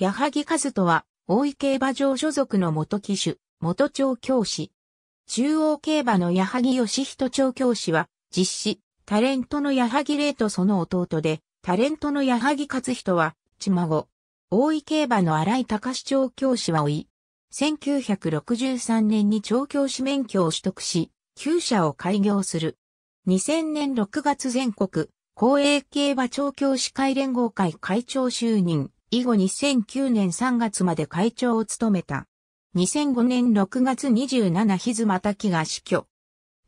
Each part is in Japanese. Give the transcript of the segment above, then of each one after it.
矢作和人は、大井競馬場所属の元騎手、元調教師。中央競馬の矢作義人調教師は、実施、タレントの矢作玲とその弟で、タレントの矢作勝人は、ち孫。大井競馬の荒井隆調教師は老い。1963年に調教師免許を取得し、旧社を開業する。2000年6月全国、公営競馬調教師会連合会会長就任。以後2009年3月まで会長を務めた。2005年6月27日妻滝が死去。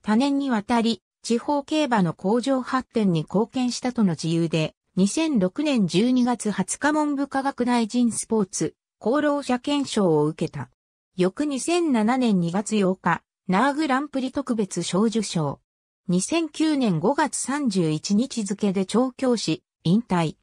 多年にわたり、地方競馬の向上発展に貢献したとの自由で、2006年12月20日文部科学大臣スポーツ、功労者検証を受けた。翌2007年2月8日、ナーグランプリ特別賞受賞。2009年5月31日付で調教師、引退。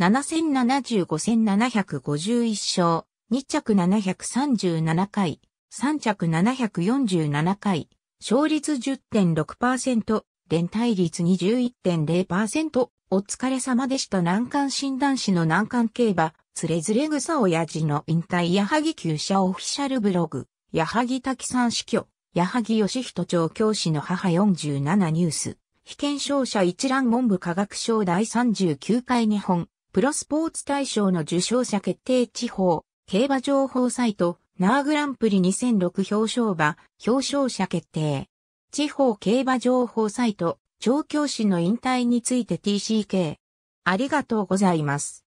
7 0 75 751勝、2着737回、3着747回、勝率10.6%、連帯率21.0%、お疲れ様でした難関診断士の難関競馬、つれずれ草親父の引退矢作旧社オフィシャルブログ、矢作滝さん死去、矢作義人長教師の母47ニュース、被験証者一覧文部科学省第39回日本、プロスポーツ大賞の受賞者決定地方、競馬情報サイト、ナーグランプリ2006表彰馬、表彰者決定。地方競馬情報サイト、調教師の引退について TCK。ありがとうございます。